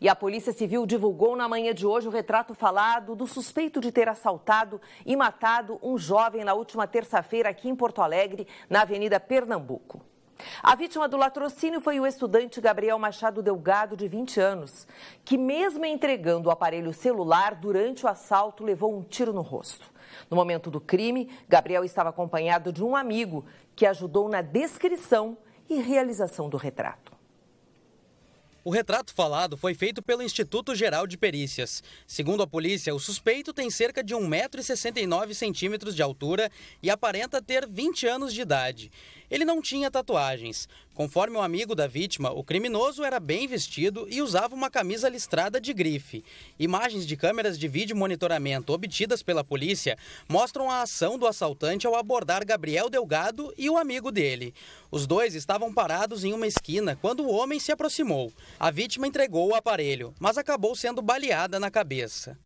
E a Polícia Civil divulgou na manhã de hoje o retrato falado do suspeito de ter assaltado e matado um jovem na última terça-feira aqui em Porto Alegre, na Avenida Pernambuco. A vítima do latrocínio foi o estudante Gabriel Machado Delgado, de 20 anos, que, mesmo entregando o aparelho celular, durante o assalto levou um tiro no rosto. No momento do crime, Gabriel estava acompanhado de um amigo que ajudou na descrição e realização do retrato. O retrato falado foi feito pelo Instituto Geral de Perícias. Segundo a polícia, o suspeito tem cerca de 1,69m de altura e aparenta ter 20 anos de idade. Ele não tinha tatuagens. Conforme o um amigo da vítima, o criminoso era bem vestido e usava uma camisa listrada de grife. Imagens de câmeras de vídeo monitoramento obtidas pela polícia mostram a ação do assaltante ao abordar Gabriel Delgado e o amigo dele. Os dois estavam parados em uma esquina quando o homem se aproximou. A vítima entregou o aparelho, mas acabou sendo baleada na cabeça.